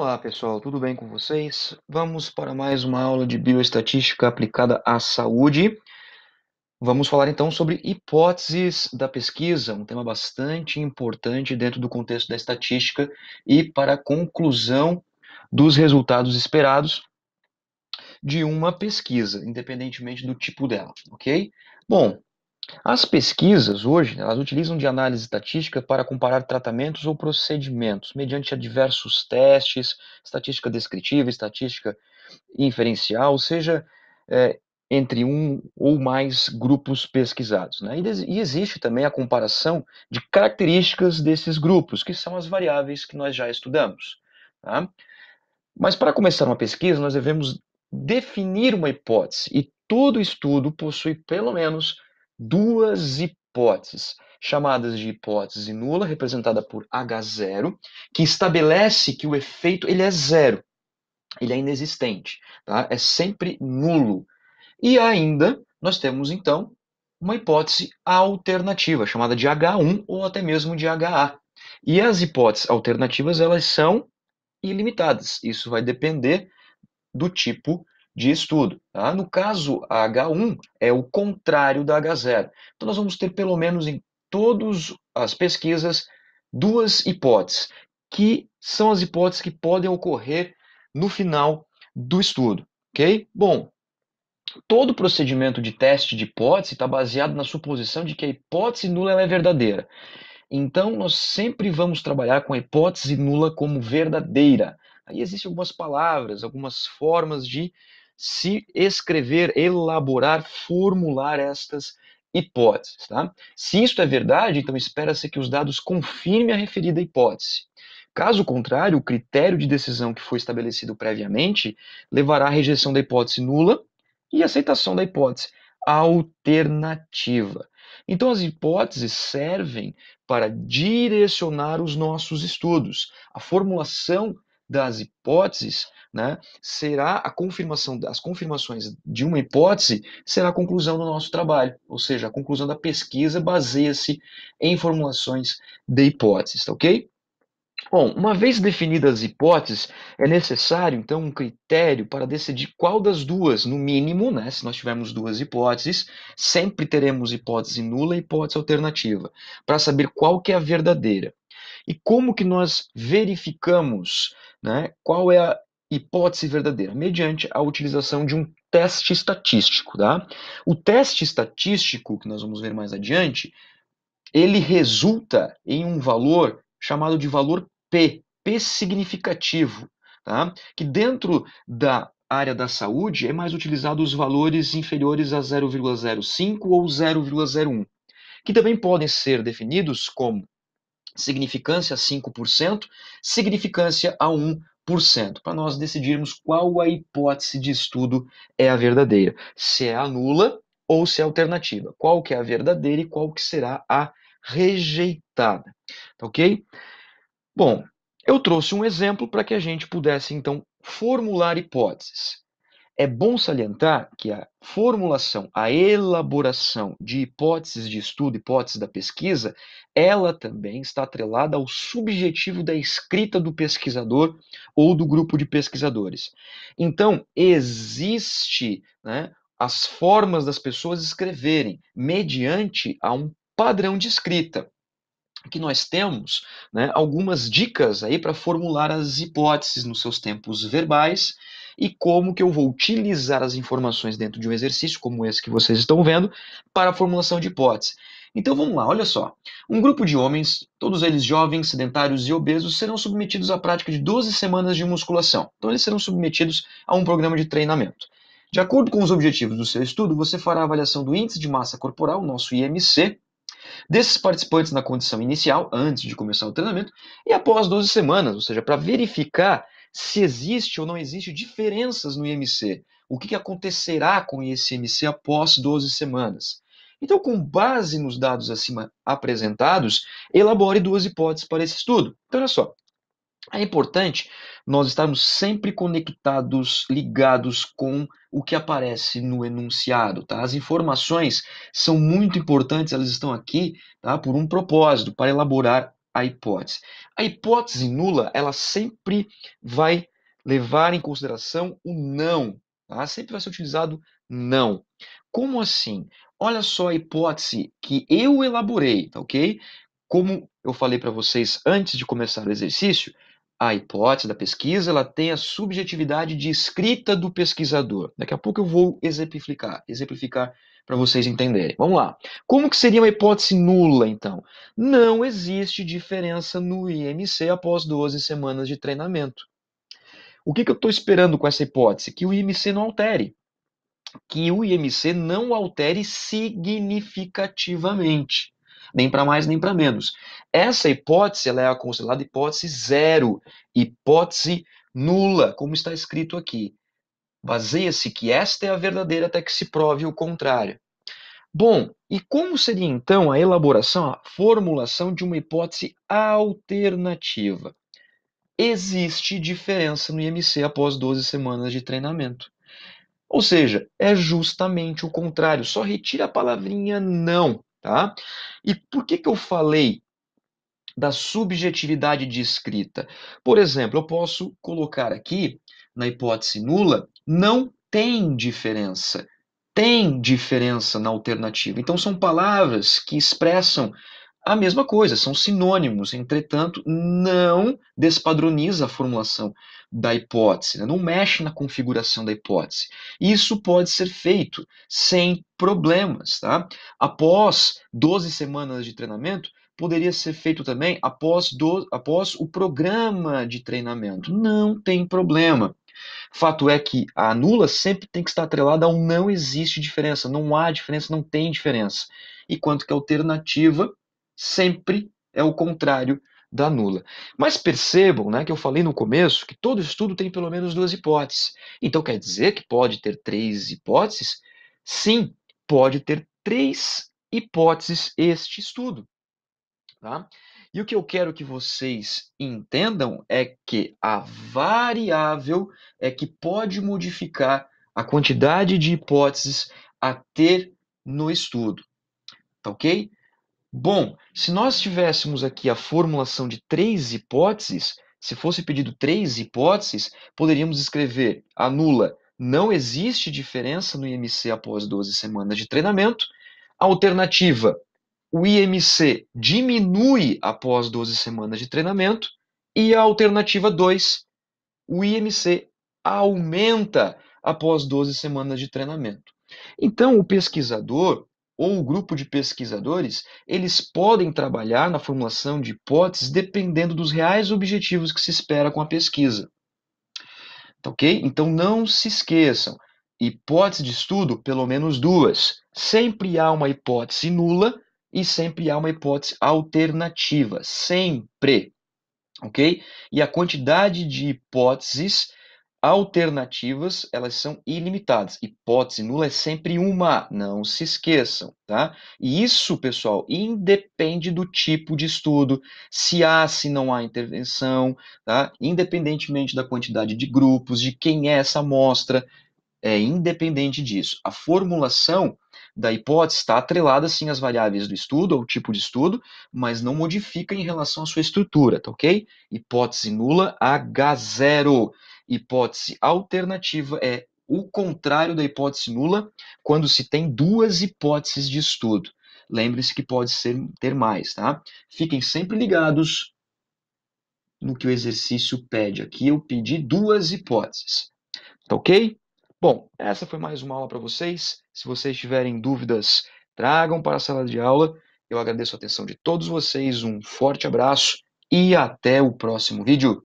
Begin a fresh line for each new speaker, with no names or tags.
Olá pessoal, tudo bem com vocês? Vamos para mais uma aula de bioestatística aplicada à saúde. Vamos falar então sobre hipóteses da pesquisa, um tema bastante importante dentro do contexto da estatística e para a conclusão dos resultados esperados de uma pesquisa, independentemente do tipo dela, ok? Bom, as pesquisas hoje, né, elas utilizam de análise estatística para comparar tratamentos ou procedimentos, mediante diversos testes, estatística descritiva, estatística inferencial, ou seja, é, entre um ou mais grupos pesquisados. Né? E, e existe também a comparação de características desses grupos, que são as variáveis que nós já estudamos. Tá? Mas para começar uma pesquisa, nós devemos definir uma hipótese, e todo estudo possui pelo menos duas hipóteses, chamadas de hipótese nula, representada por H0, que estabelece que o efeito ele é zero, ele é inexistente, tá? é sempre nulo. E ainda, nós temos então uma hipótese alternativa, chamada de H1 ou até mesmo de HA. E as hipóteses alternativas, elas são ilimitadas. Isso vai depender do tipo de estudo. Tá? No caso, a H1 é o contrário da H0. Então, nós vamos ter, pelo menos em todas as pesquisas, duas hipóteses, que são as hipóteses que podem ocorrer no final do estudo. Ok? Bom, todo procedimento de teste de hipótese está baseado na suposição de que a hipótese nula é verdadeira. Então, nós sempre vamos trabalhar com a hipótese nula como verdadeira. Aí existem algumas palavras, algumas formas de se escrever, elaborar, formular estas hipóteses. Tá? Se isso é verdade, então espera-se que os dados confirmem a referida hipótese. Caso contrário, o critério de decisão que foi estabelecido previamente levará à rejeição da hipótese nula e aceitação da hipótese alternativa. Então, as hipóteses servem para direcionar os nossos estudos. A formulação das hipóteses, né, será a confirmação das confirmações de uma hipótese será a conclusão do nosso trabalho, ou seja, a conclusão da pesquisa baseia-se em formulações de hipóteses, tá ok? Bom, uma vez definidas as hipóteses, é necessário então um critério para decidir qual das duas, no mínimo, né? Se nós tivermos duas hipóteses, sempre teremos hipótese nula e hipótese alternativa, para saber qual que é a verdadeira. E como que nós verificamos né, qual é a hipótese verdadeira? Mediante a utilização de um teste estatístico. Tá? O teste estatístico, que nós vamos ver mais adiante, ele resulta em um valor chamado de valor P, P significativo, tá? que dentro da área da saúde é mais utilizado os valores inferiores a 0,05 ou 0,01, que também podem ser definidos como significância a 5%, significância a 1%, para nós decidirmos qual a hipótese de estudo é a verdadeira, se é a nula ou se é a alternativa, qual que é a verdadeira e qual que será a rejeitada, tá ok? Bom, eu trouxe um exemplo para que a gente pudesse, então, formular hipóteses. É bom salientar que a formulação, a elaboração de hipóteses de estudo, hipóteses da pesquisa, ela também está atrelada ao subjetivo da escrita do pesquisador ou do grupo de pesquisadores. Então, existe né, as formas das pessoas escreverem mediante a um padrão de escrita que nós temos né, algumas dicas aí para formular as hipóteses nos seus tempos verbais e como que eu vou utilizar as informações dentro de um exercício como esse que vocês estão vendo para a formulação de hipóteses. Então vamos lá, olha só. Um grupo de homens, todos eles jovens, sedentários e obesos, serão submetidos à prática de 12 semanas de musculação. Então eles serão submetidos a um programa de treinamento. De acordo com os objetivos do seu estudo, você fará a avaliação do índice de massa corporal, nosso IMC, desses participantes na condição inicial, antes de começar o treinamento, e após 12 semanas, ou seja, para verificar se existe ou não existe diferenças no IMC, o que, acontecerá com esse IMC após 12 semanas. Então, com base nos dados acima apresentados, elabore duas hipóteses para esse estudo. Então, olha só. É importante nós estarmos sempre conectados, ligados com o que aparece no enunciado, tá? As informações são muito importantes, elas estão aqui, tá? Por um propósito, para elaborar a hipótese. A hipótese nula, ela sempre vai levar em consideração o não. Tá? Sempre vai ser utilizado não. Como assim? Olha só a hipótese que eu elaborei, tá ok? Como eu falei para vocês antes de começar o exercício, a hipótese da pesquisa ela tem a subjetividade de escrita do pesquisador. Daqui a pouco eu vou exemplificar, exemplificar para vocês entenderem. Vamos lá. Como que seria uma hipótese nula, então? Não existe diferença no IMC após 12 semanas de treinamento. O que, que eu estou esperando com essa hipótese? Que o IMC não altere. Que o IMC não altere significativamente nem para mais nem para menos. Essa hipótese ela é considerada hipótese zero, hipótese nula, como está escrito aqui. Baseia-se que esta é a verdadeira até que se prove o contrário. Bom, e como seria então a elaboração, a formulação de uma hipótese alternativa? Existe diferença no IMC após 12 semanas de treinamento. Ou seja, é justamente o contrário, só retira a palavrinha não Tá? E por que, que eu falei da subjetividade de escrita? Por exemplo, eu posso colocar aqui, na hipótese nula, não tem diferença. Tem diferença na alternativa. Então, são palavras que expressam a mesma coisa, são sinônimos, entretanto, não despadroniza a formulação da hipótese, né? não mexe na configuração da hipótese. Isso pode ser feito sem problemas. Tá? Após 12 semanas de treinamento, poderia ser feito também após, do, após o programa de treinamento. Não tem problema. Fato é que a nula sempre tem que estar atrelada ao não existe diferença, não há diferença, não tem diferença. E quanto que alternativa, sempre é o contrário da nula. Mas percebam né, que eu falei no começo que todo estudo tem pelo menos duas hipóteses. Então quer dizer que pode ter três hipóteses? Sim, pode ter três hipóteses este estudo. Tá? E o que eu quero que vocês entendam é que a variável é que pode modificar a quantidade de hipóteses a ter no estudo. Tá ok? Bom, se nós tivéssemos aqui a formulação de três hipóteses, se fosse pedido três hipóteses, poderíamos escrever anula, não existe diferença no IMC após 12 semanas de treinamento. Alternativa, o IMC diminui após 12 semanas de treinamento. E a alternativa 2, o IMC aumenta após 12 semanas de treinamento. Então, o pesquisador ou um grupo de pesquisadores, eles podem trabalhar na formulação de hipóteses dependendo dos reais objetivos que se espera com a pesquisa. Tá ok? Então não se esqueçam: hipóteses de estudo, pelo menos duas. Sempre há uma hipótese nula e sempre há uma hipótese alternativa. Sempre. Ok? E a quantidade de hipóteses alternativas elas são ilimitadas. Hipótese nula é sempre uma, não se esqueçam, tá? E isso, pessoal, independe do tipo de estudo, se há, se não há intervenção, tá? Independentemente da quantidade de grupos, de quem é essa amostra, é independente disso. A formulação da hipótese está atrelada sim às variáveis do estudo ao tipo de estudo, mas não modifica em relação à sua estrutura, tá ok? Hipótese nula H0 hipótese alternativa é o contrário da hipótese nula quando se tem duas hipóteses de estudo. Lembre-se que pode ser, ter mais, tá? Fiquem sempre ligados no que o exercício pede. Aqui eu pedi duas hipóteses. Tá ok? Bom, essa foi mais uma aula para vocês. Se vocês tiverem dúvidas, tragam para a sala de aula. Eu agradeço a atenção de todos vocês, um forte abraço e até o próximo vídeo.